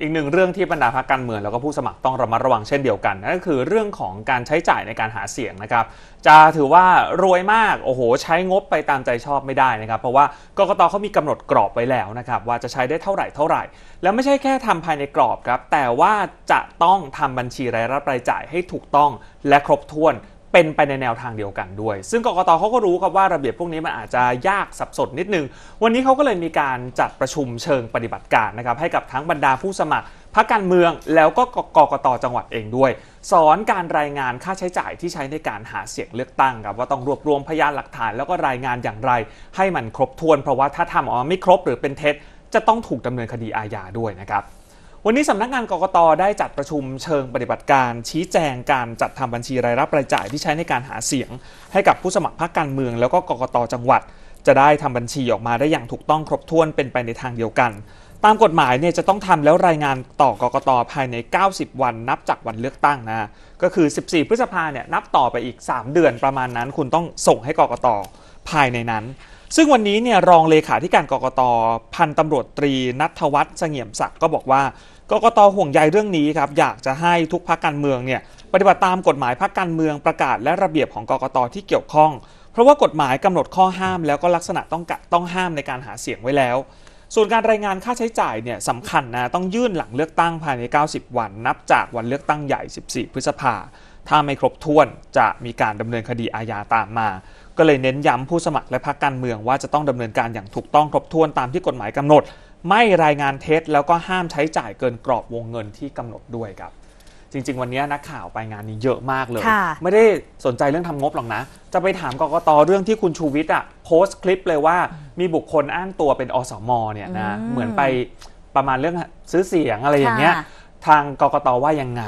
อีกหนึ่งเรื่องที่บรรดาพรรคการเมืองแล้วก็ผู้สมัครต้องระมัดระวังเช่นเดียวกันนั่นก็คือเรื่องของการใช้จ่ายในการหาเสียงนะครับจะถือว่ารวยมาก โอ้โห ใช้งบไปตามใจชอบไม่ได้นะครับ เพราะว่ากกตเขามีกำหนดกรอบไว้แล้วนะครับว่าจะใช้ได้เท่าไหร่เท่าไหร่ แล้วไม่ใช่แค่ทำภายในกรอบครับแต่ว่าจะต้องทำบัญชีรายรับรายจ่ายให้ถูกต้องและครบถ้วนเป็นไปในแนวทางเดียวกันด้วย ซึ่งกรกตเขาก็รู้ครับว่าระเบียบพวกนี้มันอาจจะยากสับสนนิดนึง วันนี้เขาก็เลยมีการจัดประชุมเชิงปฏิบัติการนะครับ ให้กับทั้งบรรดาผู้สมัครพรรคการเมือง แล้วก็กรกตจังหวัดเองด้วย สอนการรายงานค่าใช้จ่ายที่ใช้ในการหาเสียงเลือกตั้งครับว่าต้องรวบรวมพยานหลักฐานแล้วก็รายงานอย่างไร ให้มันครบถ้วน เพราะว่าถ้าทำออกมาไม่ครบหรือเป็นเท็จจะต้องถูกดำเนินคดีอาญาด้วยนะครับวันนี้สำนักงานกกตได้จัดประชุมเชิงปฏิบัติการชี้แจงการจัดทำบัญชีรายรับรายจ่ายที่ใช้ในการหาเสียง ให้กับผู้สมัครพรรคการเมืองแล้วก็กกตจังหวัด จะได้ทำบัญชีออกมาได้อย่างถูกต้องครบถ้วนเป็นไปในทางเดียวกัน ตามกฎหมายเนี่ยจะต้องทำแล้วรายงานต่อกกตภายใน 90 วันนับจากวันเลือกตั้งนะก็คือ 14 พฤษภาเนี่ยนับต่อไปอีก 3 เดือนประมาณนั้น คุณต้องส่งให้กกตภายในนั้นซึ่งวันนี้เนี่ยรองเลขาธิการกรกตพันตำรวจตรีนัทวัฒน์เสงี่ยมศักดิ์ก็บอกว่ากรกตห่วงใยเรื่องนี้ครับอยากจะให้ทุกพักการเมืองเนี่ยปฏิบัติตามกฎหมายพักการเมืองประกาศและระเบียบของกรกตที่เกี่ยวข้อง เพราะว่ากฎหมายกำหนดข้อห้ามแล้วก็ลักษณะต้องต้องห้ามในการหาเสียงไว้แล้ว ส่วนการรายงานค่าใช้จ่ายเนี่ยสำคัญนะต้องยื่นหลังเลือกตั้งภายใน 90 วัน นับจากวันเลือกตั้งใหญ่ 14 พฤษภาคมถ้าไม่ครบถ้วนจะมีการดำเนินคดี อาญาตามมา ก็เลยเน้นย้ำผู้สมัครและพรรคการเมืองว่าจะต้องดำเนินการอย่างถูกต้องครบถ้วนตามที่กฎหมายกำหนด ไม่รายงานเท็จแล้วก็ห้ามใช้จ่ายเกินกรอบวงเงินที่กำหนดด้วยครับ จริง ๆ วันนี้นักข่าวไปงานนี้เยอะมากเลย ไม่ได้สนใจเรื่องทำงบหรอกนะ จะไปถามกกตเรื่องที่คุณชูวิทย์อ่ะโพสต์คลิปเลยว่ามีบุคคลอ้างตัวเป็นอสมเนี่ยนะ เหมือนไปประมาณเรื่องซื้อเสียงอะไรอย่างเงี้ย ทางกกตว่ายังไง